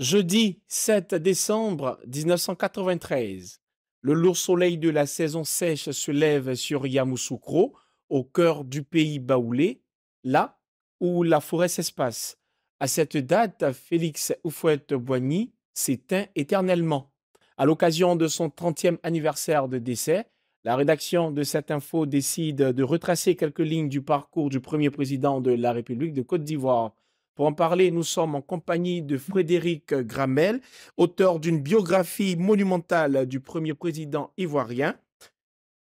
Jeudi 7 décembre 1993, le lourd soleil de la saison sèche se lève sur Yamoussoukro, au cœur du pays baoulé, là où la forêt s'espace. À cette date, Félix Oufouette-Boigny s'éteint éternellement. À l'occasion de son 30e anniversaire de décès, la rédaction de cette info décide de retracer quelques lignes du parcours du premier président de la République de Côte d'Ivoire. Pour en parler, nous sommes en compagnie de Frédéric Gramel, auteur d'une biographie monumentale du premier président ivoirien,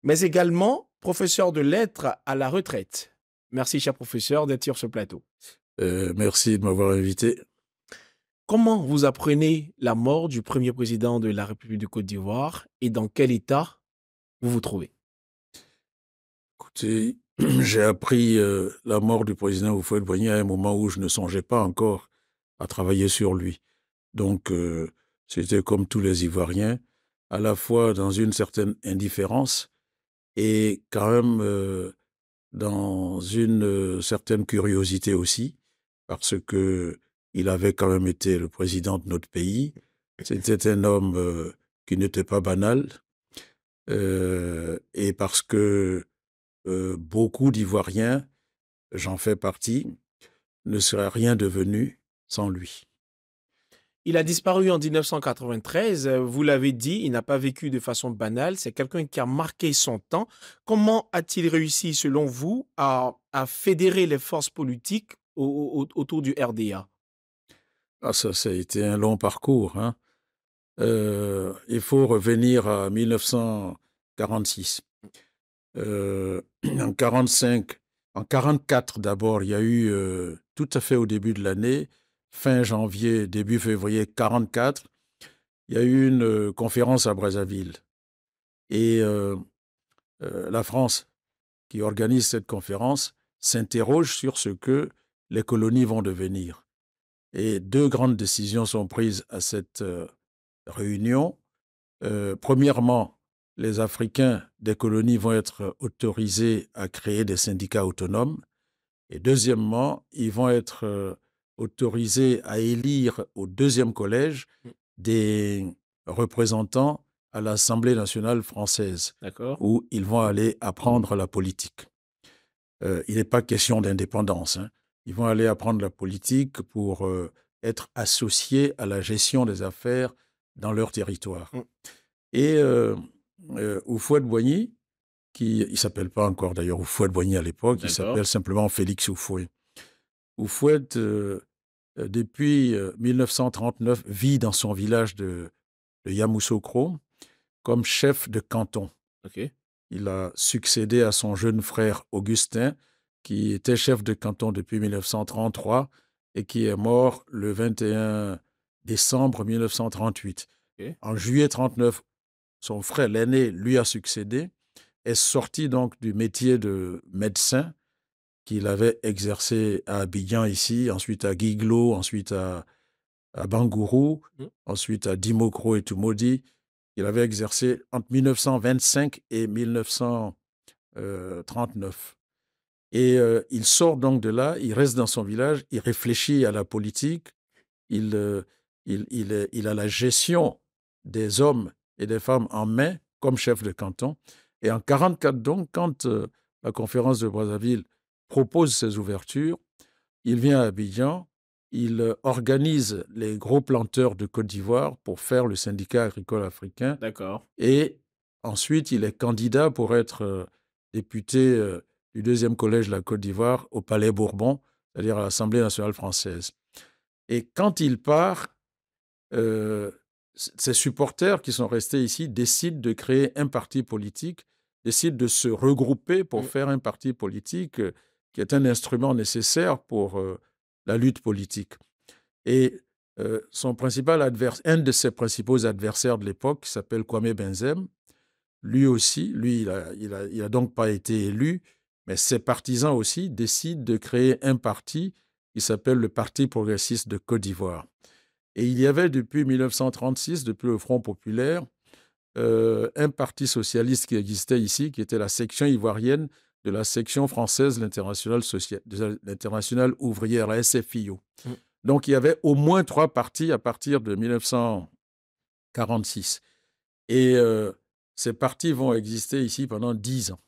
mais également professeur de lettres à la retraite. Merci, cher professeur, d'être sur ce plateau. Euh, merci de m'avoir invité. Comment vous apprenez la mort du premier président de la République de Côte d'Ivoire et dans quel état vous vous trouvez Écoutez, j'ai appris euh, la mort du président Oufouet Boigny à un moment où je ne songeais pas encore à travailler sur lui. Donc, euh, c'était comme tous les Ivoiriens, à la fois dans une certaine indifférence et quand même euh, dans une certaine curiosité aussi, parce que il avait quand même été le président de notre pays. C'était un homme qui n'était pas banal, et parce que beaucoup d'Ivoiriens, j'en fais partie, ne seraient rien devenus sans lui. Il a disparu en 1993. Vous l'avez dit, il n'a pas vécu de façon banale. C'est quelqu'un qui a marqué son temps. Comment a-t-il réussi, selon vous, à, fédérer les forces politiques autour du RDA ah, ça, ça a été un long parcours. Hein. il faut revenir à 1946. Euh, en 45, en 44 d'abord, il y a eu euh, tout à fait au début de l'année, fin janvier, début février 44, il y a eu une euh, conférence à Brazzaville. Et euh, la France, qui organise cette conférence, s'interroge sur ce que les colonies vont devenir. Et deux grandes décisions sont prises à cette réunion. premièrement, les Africains des colonies vont être autorisés à créer des syndicats autonomes. Et deuxièmement, ils vont être euh, autorisés à élire au deuxième collège des représentants à l'Assemblée nationale française, où ils vont aller apprendre la politique. Euh, il n'est pas question d'indépendance. Hein. Ils vont aller apprendre la politique pour euh, être associés à la gestion des affaires dans leur territoire. Mm. Et euh, de Boigny, qui il s'appelle pas encore d'ailleurs Oufouet de Boigny à l'époque, il s'appelle simplement Félix Oufouet. Oufouet, euh, euh, depuis 1939, euh, vit dans son village de, Yamoussoukro comme chef de canton. Il a succédé à son jeune frère Augustin, qui était chef de canton depuis 1933 et qui est mort le 21 décembre 1938. En juillet 39, son frère l'aîné lui a succédé, est sorti donc du métier de médecin qu'il avait exercé à Abidjan ici, ensuite à Guiglo, ensuite à, Bangourou, mmh. ensuite à Dimokro et maudit. Il avait exercé entre 1925 et 1939. Euh, et euh, il sort donc de là, il reste dans son village, il réfléchit à la politique, il, euh, il, il, il a la gestion des hommes et des femmes en mai comme chef de canton. Et en 1944, donc, quand euh, la conférence de Brazzaville propose ses ouvertures, il vient à Abidjan, il euh, organise les gros planteurs de Côte d'Ivoire pour faire le syndicat agricole africain. D'accord. Et ensuite, il est candidat pour être euh, député du deuxième collège de la Côte d'Ivoire au Palais Bourbon, c'est-à-dire à l'Assemblée nationale française. Et quand il part, ses supporters qui sont restés ici décident de créer un parti politique, décident de se regrouper pour mmh. faire un parti politique euh, qui est un instrument nécessaire pour euh, la lutte politique. Et euh, son principal adversaire, un de ses principaux adversaires de l'époque, qui s'appelle Kwame Benzem, lui aussi, lui, il n'a a donc pas été élu, mais ses partisans aussi décident de créer un parti qui s'appelle le Parti progressiste de Côte d'Ivoire. Et il y avait depuis 1936, depuis le Front populaire, euh, un parti socialiste qui existait ici, qui était la section ivoirienne de la section française de l'internationale ouvrière, la SFIO. Mm. Donc il y avait au moins trois partis à partir de 1946. Et euh, ces partis vont exister ici pendant dix ans.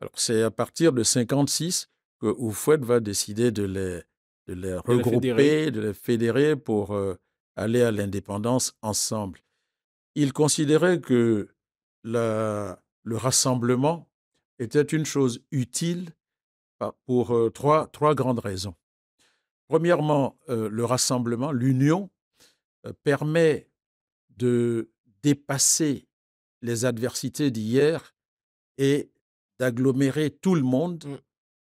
Alors c'est à partir de 1956 que Oufouette va décider de les, de les regrouper, de, les fédérer pour euh, aller à l'indépendance ensemble. Il considérait que le rassemblement était une chose utile pour euh, trois, grandes raisons. Premièrement, euh, le rassemblement, l'union, permet de dépasser les adversités d'hier et d'agglomérer tout le monde mmh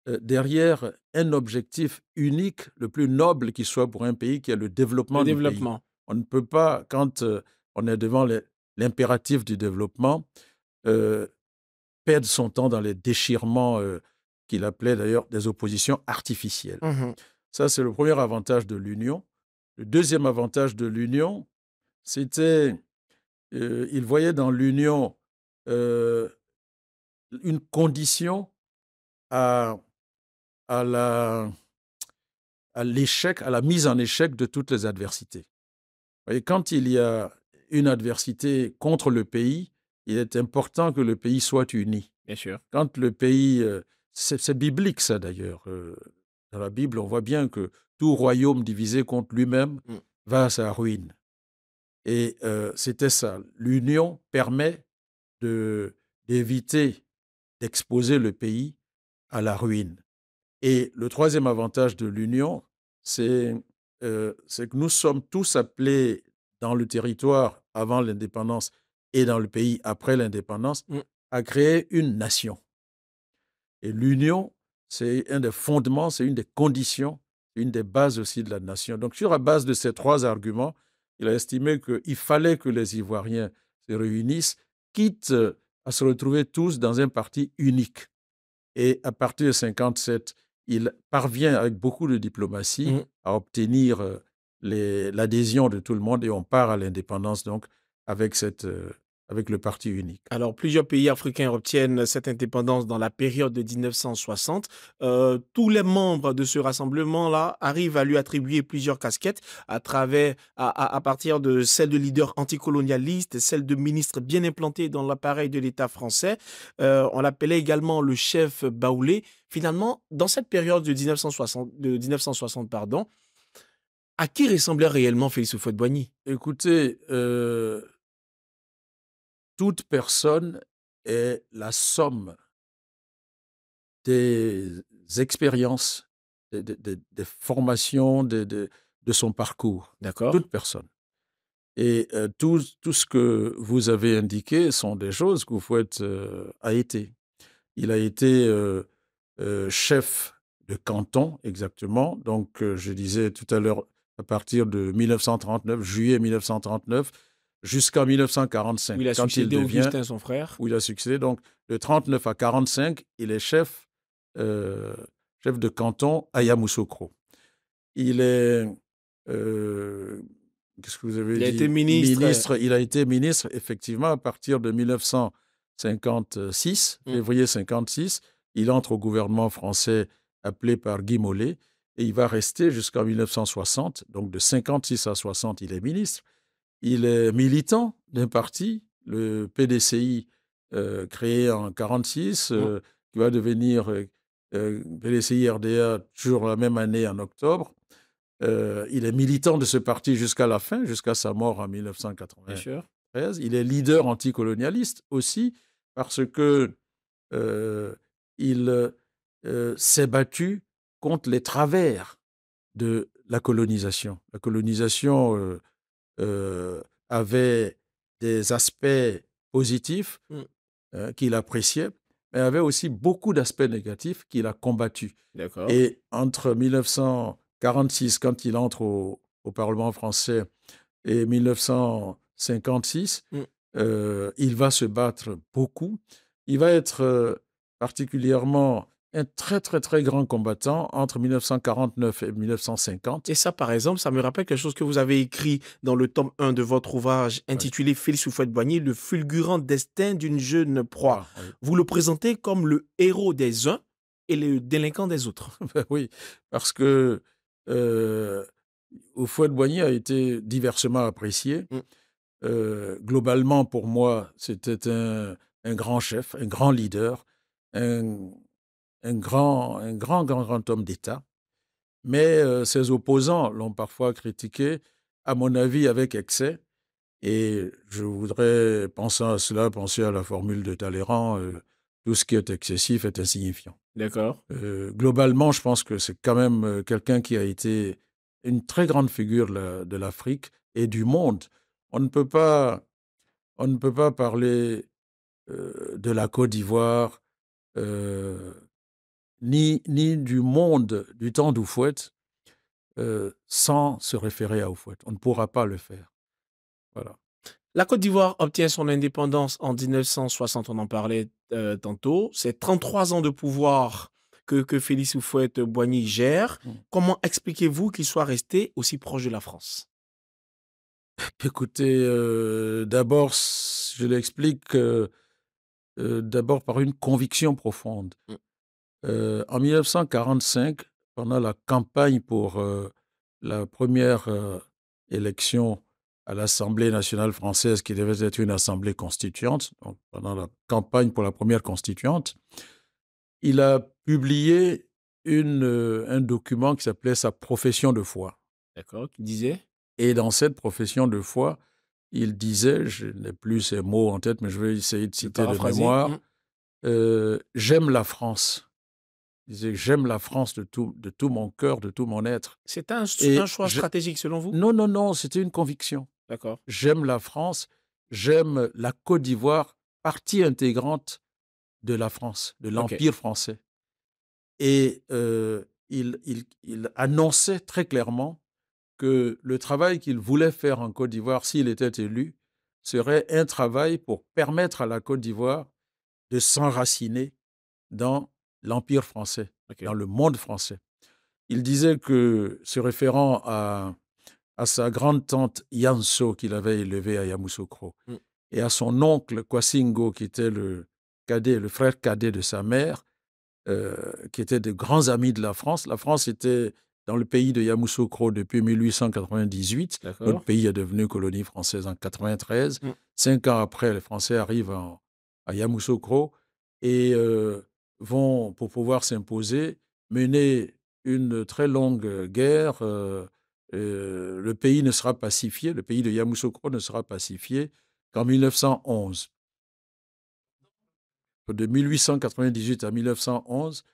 derrière un objectif unique, le plus noble qui soit pour un pays, qui est le développement. développement. On ne peut pas, quand on est devant l'impératif du développement, perdre son temps dans les déchirements qu'il appelait d'ailleurs des oppositions artificielles. Mmh Ça, c'est le premier avantage de l'Union. Le deuxième avantage de l'Union, c'était, il voyait dans l'Union une condition à à la à l'échec, à la mise en échec de toutes les adversités. Et quand il y a une adversité contre le pays, il est important que le pays soit uni. Bien sûr. Quand le pays, euh, c'est biblique ça d'ailleurs. Euh, dans la Bible, on voit bien que tout royaume divisé contre lui-même mm. va à sa ruine. Et euh, c'était ça. L'union permet d'éviter d'exposer le pays à la ruine. Et le troisième avantage de l'Union, euh, c'est que nous sommes tous appelés dans le territoire avant l'indépendance et dans le pays après l'indépendance mmh. à créer une nation. Et l'Union, c'est un des fondements, c'est une des conditions, une des bases aussi de la nation. Donc sur la base de ces trois arguments, il a estimé qu'il fallait que les Ivoiriens se réunissent, quitte euh, à se retrouver tous dans un parti unique. Et à partir de 1957, il parvient avec beaucoup de diplomatie mmh. à obtenir l'adhésion de tout le monde et on part à l'indépendance donc avec cette, avec le parti unique. Alors, plusieurs pays africains obtiennent cette indépendance dans la période de 1960. Euh, tous les membres de ce rassemblement-là arrivent à lui attribuer plusieurs casquettes à travers, à, partir de celle de leader anticolonialiste, celle de ministre bien implanté dans l'appareil de l'État français. Euh, on l'appelait également le chef Baoulé. Finalement, dans cette période de 1960, de 1960 pardon, à qui ressemblait réellement Félix Houphouët-Boigny Écoutez, euh, toute personne est la somme des expériences, des, formations, de, son parcours. D'accord. Toute personne. Et euh, tout, ce que vous avez indiqué sont des choses que Fouette a euh, été. Il a été euh, chef de canton, exactement. Donc, je disais tout à l'heure, à partir de 1939, juillet 1939, jusqu'en 1945. il a succédé il son frère. Où il a succédé. Donc, de 39 à 45, il est chef, euh, chef de canton à Yamoussoukro. Il est. Euh, qu'est-ce que vous avez il a été ministre. Il a été ministre, effectivement, à partir de 1956, mmh. février 56. Il entre au gouvernement français appelé par Guy Mollet et il va rester jusqu'en 1960. Donc, de 56 à 60, il est ministre. Il est militant d'un parti, le PDCI, euh, créé en 1946, euh, qui va devenir euh, PDCI RDA toujours la même année, en octobre. il est militant de ce parti jusqu'à la fin, jusqu'à sa mort en 1993. Il est leader anticolonialiste aussi, parce que il s'est battu contre les travers de la colonisation. La colonisation euh, avait des aspects positifs mmh. hein, qu'il appréciait, mais avait aussi beaucoup d'aspects négatifs qu'il a combattus. Et entre 1946, quand il entre au, Parlement français, et 1956, mmh. euh, il va se battre beaucoup. Il va être euh, particulièrement un très, très, très grand combattant entre 1949 et 1950. Et ça, par exemple, ça me rappelle quelque chose que vous avez écrit dans le tome 1 de votre ouvrage intitulé Félix de boigny Le fulgurant destin d'une jeune proie. Ah, vous le présentez comme le héros des uns et le délinquant des autres. Ben oui, parce que euh, boigny a été diversement apprécié. Mm. Euh, globalement, pour moi, c'était un, un grand chef, un grand leader, un un grand, un grand, grand, grand homme d'État. Mais euh, ses opposants l'ont parfois critiqué, à mon avis, avec excès. Et je voudrais, pensant à cela, penser à la formule de Talleyrand, euh, tout ce qui est excessif est insignifiant. D'accord. Euh, globalement, je pense que c'est quand même quelqu'un qui a été une très grande figure de l'Afrique et du monde. On ne peut pas, on ne peut pas parler de la Côte d'Ivoire, ni, du monde du temps d'Oufouette euh, sans se référer à Oufouette. On ne pourra pas le faire. Voilà. La Côte d'Ivoire obtient son indépendance en 1960, on en parlait euh, tantôt. C'est 33 ans de pouvoir que, que Félix oufouette boigny gère. Mmh. Comment expliquez-vous qu'il soit resté aussi proche de la France Écoutez, euh, d'abord, je l'explique d'abord par une conviction profonde. Mmh. Euh, en 1945, pendant la campagne pour euh, la première euh, élection à l'Assemblée nationale française, qui devait être une assemblée constituante, donc pendant la campagne pour la première constituante, il a publié un document qui s'appelait sa profession de foi. D'accord, qui disait Et dans cette profession de foi, il disait, je n'ai plus ces mots en tête, mais je vais essayer de citer de mémoire, mmh. J'aime la France disait J'aime la France de tout, de tout mon cœur, de tout mon être. C'est un, choix stratégique selon vous Non, non, non, c'était une conviction. D'accord. J'aime la France, j'aime la Côte d'Ivoire, partie intégrante de la France, de l'Empire français. Et euh, il, il, il annonçait très clairement que le travail qu'il voulait faire en Côte d'Ivoire, s'il était élu, serait un travail pour permettre à la Côte d'Ivoire de s'enraciner dans l'Empire français, dans le monde français. Il disait que, se référant à, à sa grande-tante Yanso qu'il avait élevée à Yamoussoukro, mmh. et à son oncle Kwasingo, qui était le cadet, le frère cadet de sa mère, euh, qui étaient de grands amis de la France. La France était dans le pays de Yamoussoukro depuis 1898. Notre pays est devenu colonie française en 1993. Mmh. Cinq ans après, les Français arrivent à Yamoussoukro. Et euh, vont, pour pouvoir s'imposer, mener une très longue guerre. Euh, euh, le pays ne sera pacifié, le pays de Yamoussoukro ne sera pacifié qu'en 1911. De 1898 à 1911,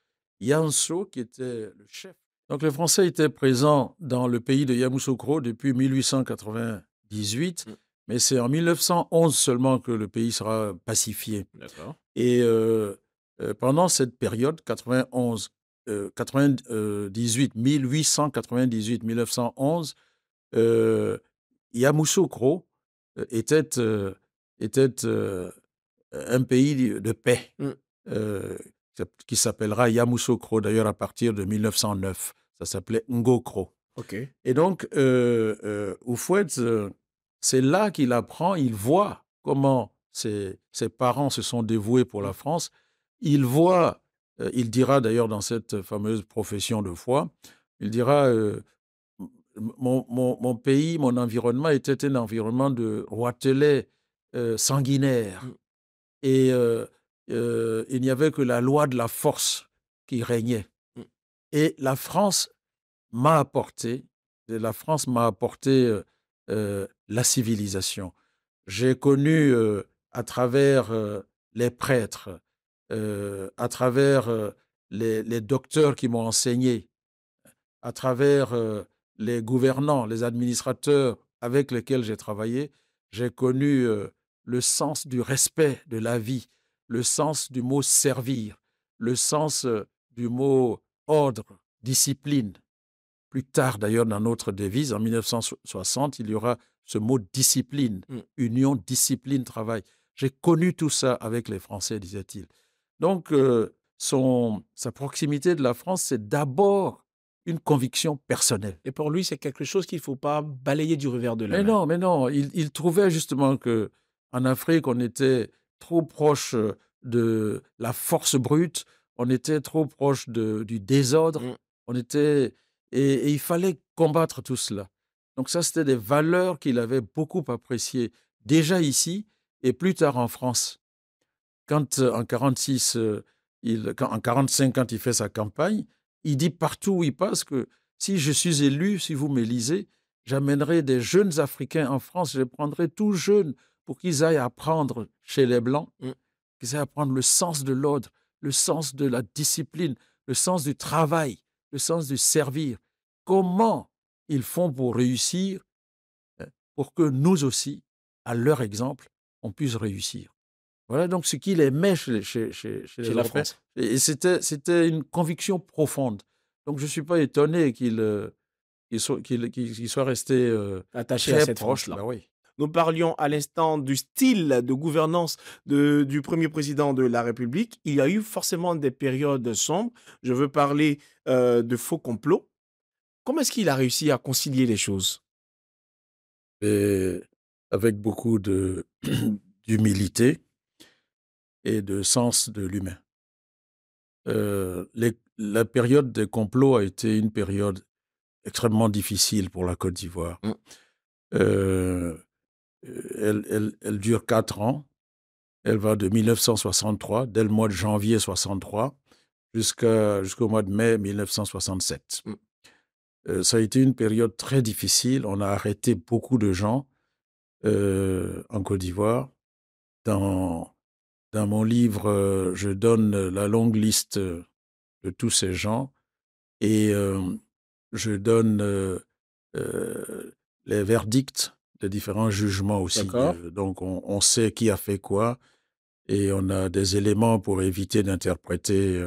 Yanso, qui était le chef. Donc les Français étaient présents dans le pays de Yamoussoukro depuis 1898, mmh. mais c'est en 1911 seulement que le pays sera pacifié. D'accord. Et euh, euh, pendant cette période, 91, 98, 1898, 1911, Yamoussoukro euh, était, euh, était un pays de paix mmh. qui s'appellera Yamoussoukro d'ailleurs à partir de 1909. Ça s'appelait Ngokro. Et donc, Oufouet, c'est là qu'il apprend, il voit comment ses, ses, parents se sont dévoués pour la mmh. France il voit, euh, il dira d'ailleurs dans cette fameuse profession de foi, il dira, euh, mon, pays, mon environnement était un environnement de roitelets euh, sanguinaire mmh. Et il n'y avait que la loi de la force qui régnait. Mmh. Et la France m'a apporté, la France m'a apporté la civilisation. J'ai connu à travers les prêtres, euh, à travers euh, les, docteurs qui m'ont enseigné, à travers euh, les gouvernants, les administrateurs avec lesquels j'ai travaillé, j'ai connu le sens du respect de la vie, le sens du mot servir, le sens du mot ordre, discipline. Plus tard, d'ailleurs, dans notre devise, en 1960, il y aura ce mot discipline, mmh. union, discipline, travail. J'ai connu tout ça avec les Français, disait-il. Donc, euh, sa proximité de la France, c'est d'abord une conviction personnelle. Et pour lui, c'est quelque chose qu'il ne faut pas balayer du revers de la mais main. Mais non, mais non. Il, trouvait justement que en Afrique, on était trop proche euh, de la force brute, on était trop proche du désordre, mm. on était et, il fallait combattre tout cela. Donc ça, c'était des valeurs qu'il avait beaucoup appréciées déjà ici et plus tard en France quand en 46, il, en 45, quand il fait sa campagne, il dit partout où il passe que si je suis élu, si vous m'élisez, j'amènerai des jeunes Africains en France, je les prendrai tous jeunes pour qu'ils aillent apprendre chez les Blancs, mmh. qu'ils aillent apprendre le sens de l'ordre, le sens de la discipline, le sens du travail, le sens du servir. Comment ils font pour réussir, hein, pour que nous aussi, à leur exemple, on puisse réussir. Voilà donc ce qu'il aimait chez, chez, la France. Et c'était, c'était une conviction profonde. Donc je ne suis pas étonné qu'il euh, soit, resté euh, attaché à cette roche là bah Nous parlions à l'instant du style de gouvernance de, du premier président de la République. Il y a eu forcément des périodes sombres. Je veux parler euh, de faux complots. Comment est-ce qu'il a réussi à concilier les choses Avec beaucoup de, d'humilité et de sens de l'humain. Euh, la période des complots a été une période extrêmement difficile pour la Côte d'Ivoire. Mmh. Euh, elle, dure quatre ans. Elle va de 1963, dès le mois de janvier 1963, jusqu'au mois de mai 1967. Mmh. Euh, ça a été une période très difficile. On a arrêté beaucoup de gens en Côte d'Ivoire dans dans mon livre, euh, je donne euh, la longue liste euh, de tous ces gens et je donne les verdicts des différents jugements aussi. donc on, sait qui a fait quoi et on a des éléments pour éviter d'interpréter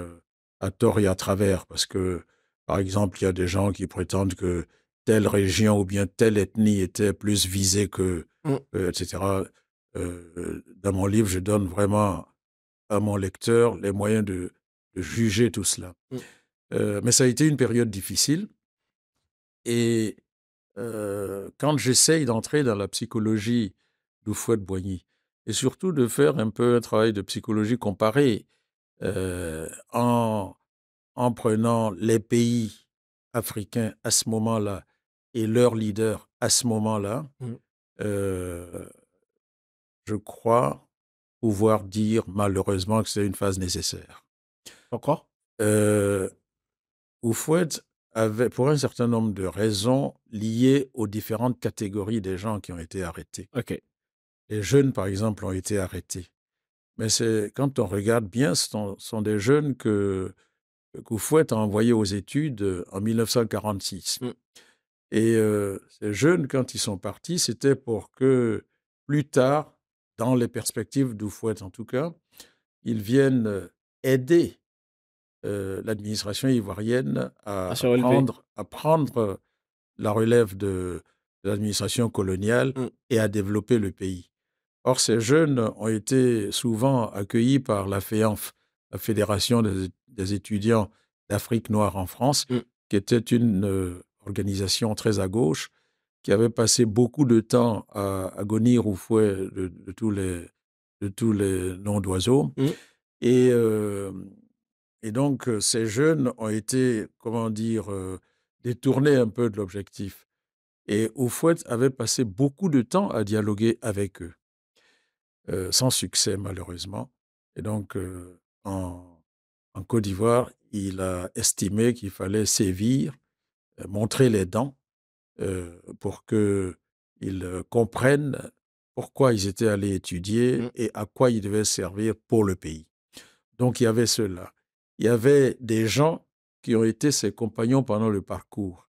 à tort et à travers parce que par exemple, il y a des gens qui prétendent que telle région ou bien telle ethnie était plus visée que, mmh. etc. Euh, dans mon livre, je donne vraiment à mon lecteur les moyens de, juger tout cela. Mmh. Euh, mais ça a été une période difficile. Et euh, quand j'essaye d'entrer dans la psychologie de Boigny, et surtout de faire un peu un travail de psychologie comparée en, prenant les pays africains à ce moment-là et leurs leaders à ce moment-là, mmh je crois pouvoir dire malheureusement que c'est une phase nécessaire. Pourquoi euh, Oufouet avait, pour un certain nombre de raisons liées aux différentes catégories des gens qui ont été arrêtés. OK. Les jeunes, par exemple, ont été arrêtés. Mais c'est quand on regarde bien, ce sont, des jeunes que Koufouet a envoyés aux études euh, en 1946. Mmh. Et ces jeunes, quand ils sont partis, c'était pour que plus tard, dans les perspectives d'Oufouette en tout cas, ils viennent euh, aider euh, l'administration ivoirienne à, à, prendre, la relève de, l'administration coloniale mmh. et à développer le pays. Or, ces jeunes ont été souvent accueillis par la e la Fédération des, étudiants d'Afrique noire en France, mmh. qui était une euh, organisation très à gauche, qui avait passé beaucoup de temps à, agonir au fouet de, tous les, noms d'oiseaux. Mmh. Euh, et, donc, euh, ces jeunes ont été, comment dire, euh, détournés un peu de l'objectif. Et Oufouet avait passé beaucoup de temps à dialoguer avec eux, sans succès malheureusement. Et donc, en Côte d'Ivoire, il a estimé qu'il fallait sévir, montrer les dents euh, pour qu'ils euh, comprennent pourquoi ils étaient allés étudier mmh. et à quoi ils devaient servir pour le pays. Donc il y avait cela. Il y avait des gens qui ont été ses compagnons pendant le parcours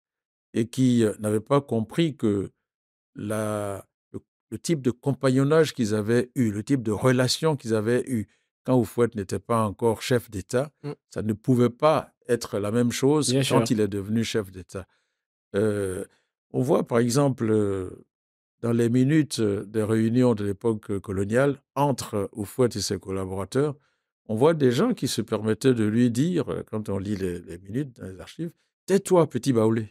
et qui euh, n'avaient pas compris que la, le, type de compagnonnage qu'ils avaient eu, le type de relation qu'ils avaient eu quand Oufouette n'était pas encore chef d'État, mmh. ça ne pouvait pas être la même chose quand il est devenu chef d'État. On voit par exemple euh, dans les minutes euh, des réunions de l'époque euh, coloniale entre Oufouette et ses collaborateurs, on voit des gens qui se permettaient de lui dire, quand on lit les, minutes dans les archives, Tais-toi, petit baoulé.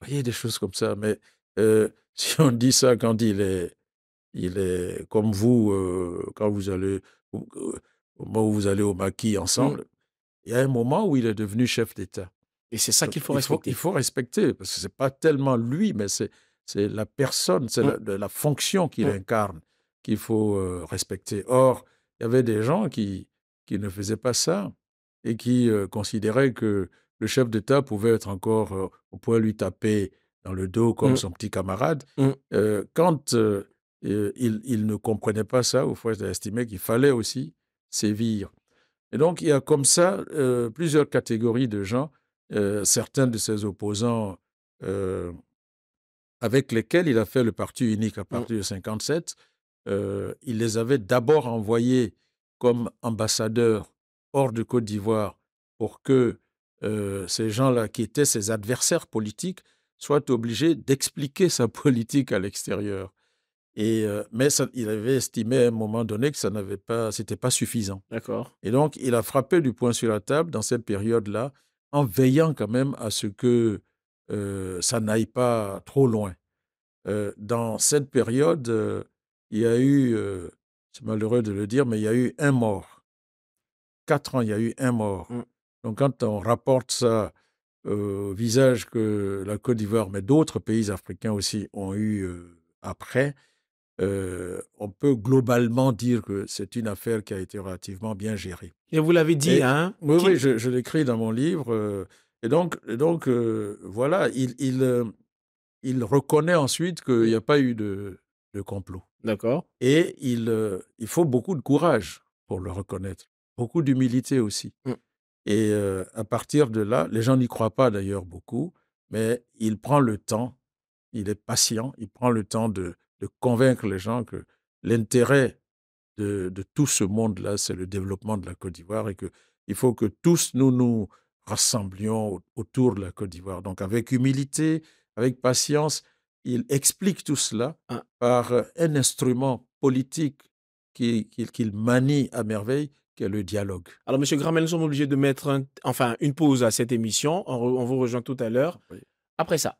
Vous voyez des choses comme ça, mais si on dit ça quand il est, il est comme vous, quand vous allez, au moment où vous allez au maquis mmh. ensemble, il y a un moment où il est devenu chef d'État. Et c'est ça qu'il faut respecter. Il faut, respecter, parce que ce n'est pas tellement lui, mais c'est la personne, c'est la, fonction qu'il incarne qu'il faut euh, respecter. Or, il y avait des gens qui, qui ne faisaient pas ça et qui euh, considéraient que le chef d'État pouvait être encore, euh, on pouvait lui taper dans le dos comme mmh. son petit camarade. Mmh. quand il, il, ne comprenait pas ça, au fond, il estimait qu'il fallait aussi sévir. Et donc, il y a comme ça plusieurs catégories de gens euh, certains de ses opposants euh, avec lesquels il a fait le parti unique à mmh. partir de 1957, euh, il les avait d'abord envoyés comme ambassadeurs hors de Côte d'Ivoire pour que ces gens-là, qui étaient ses adversaires politiques, soient obligés d'expliquer sa politique à l'extérieur. Et, mais il avait estimé à un moment donné que ça n'avait pas, pas suffisant. Et donc, il a frappé du poing sur la table dans cette période-là en veillant quand même à ce que ça n'aille pas trop loin. dans cette période, il y a eu, c'est malheureux de le dire, mais il y a eu un mort. Quatre ans, il y a eu un mort. Mmh. Donc quand on rapporte ça au visage que la Côte d'Ivoire, mais d'autres pays africains aussi ont eu après, euh, on peut globalement dire que c'est une affaire qui a été relativement bien gérée. Et vous l'avez dit, hein Oui, oui, je, l'écris dans mon livre. Euh, et donc, donc euh, voilà, il, il, il, reconnaît ensuite qu'il n'y a pas eu de, de complot. D'accord. Et il, il faut beaucoup de courage pour le reconnaître, beaucoup d'humilité aussi. Mmh. Et à partir de là, les gens n'y croient pas d'ailleurs beaucoup, mais il prend le temps, il est patient, il prend le temps de de convaincre les gens que l'intérêt de, tout ce monde-là, c'est le développement de la Côte d'Ivoire et qu'il faut que tous nous nous rassemblions autour de la Côte d'Ivoire. Donc avec humilité, avec patience, il explique tout cela ah. par euh, un instrument politique qu'il manie à merveille, qui est le dialogue. Alors, M. Gramel, nous sommes obligés de mettre enfin, une pause à cette émission. On, vous rejoint tout à l'heure. Après ça.